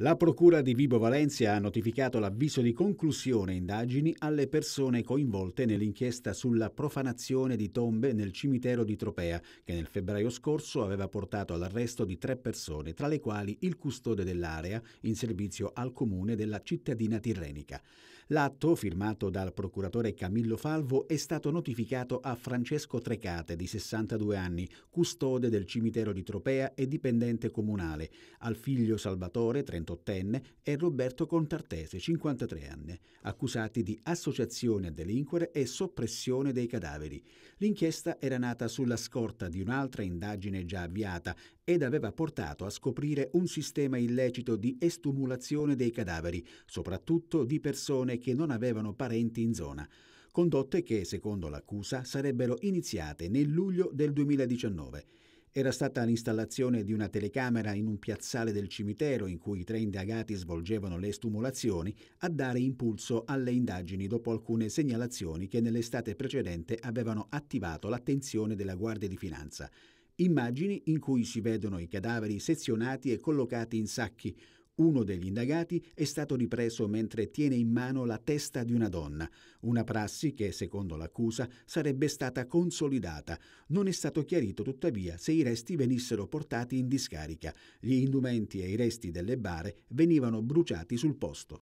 La Procura di Vibo Valencia ha notificato l'avviso di conclusione indagini alle persone coinvolte nell'inchiesta sulla profanazione di tombe nel cimitero di Tropea, che nel febbraio scorso aveva portato all'arresto di tre persone, tra le quali il custode dell'area in servizio al comune della cittadina tirrenica. L'atto, firmato dal procuratore Camillo Falvo, è stato notificato a Francesco Trecate, di 62 anni, custode del cimitero di Tropea e dipendente comunale, al figlio Salvatore, 30 48enne, e Roberto Contartese, 53enne, accusati di associazione a delinquere e soppressione dei cadaveri. L'inchiesta era nata sulla scorta di un'altra indagine già avviata ed aveva portato a scoprire un sistema illecito di estumulazione dei cadaveri, soprattutto di persone che non avevano parenti in zona condotte che, secondo l'accusa, sarebbero iniziate nel luglio del 2019 era stata l'installazione di una telecamera in un piazzale del cimitero in cui i tre indagati svolgevano le stumulazioni a dare impulso alle indagini dopo alcune segnalazioni che nell'estate precedente avevano attivato l'attenzione della Guardia di Finanza. Immagini in cui si vedono i cadaveri sezionati e collocati in sacchi, uno degli indagati è stato ripreso mentre tiene in mano la testa di una donna, una prassi che, secondo l'accusa, sarebbe stata consolidata. Non è stato chiarito tuttavia se i resti venissero portati in discarica. Gli indumenti e i resti delle bare venivano bruciati sul posto.